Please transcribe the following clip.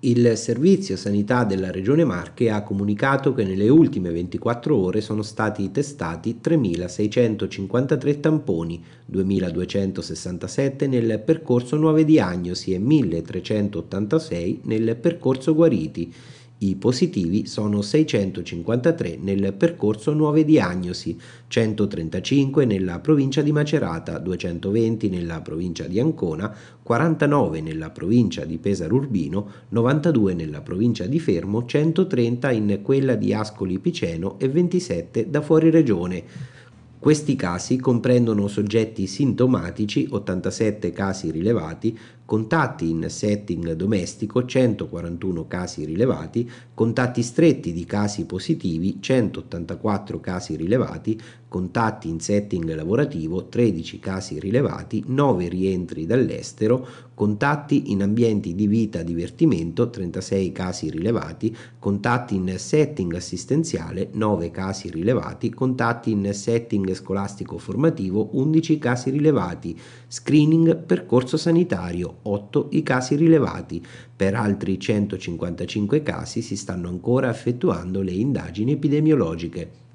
Il Servizio Sanità della Regione Marche ha comunicato che nelle ultime 24 ore sono stati testati 3.653 tamponi, 2.267 nel percorso nuove diagnosi e 1.386 nel percorso guariti, i positivi sono 653 nel percorso Nuove Diagnosi, 135 nella provincia di Macerata, 220 nella provincia di Ancona, 49 nella provincia di Pesaro Urbino, 92 nella provincia di Fermo, 130 in quella di Ascoli Piceno e 27 da fuori regione. Questi casi comprendono soggetti sintomatici, 87 casi rilevati, contatti in setting domestico 141 casi rilevati, contatti stretti di casi positivi 184 casi rilevati, contatti in setting lavorativo 13 casi rilevati, 9 rientri dall'estero, contatti in ambienti di vita divertimento 36 casi rilevati, contatti in setting assistenziale 9 casi rilevati, contatti in setting scolastico formativo 11 casi rilevati, screening percorso sanitario 108 i casi rilevati, per altri 155 casi si stanno ancora effettuando le indagini epidemiologiche.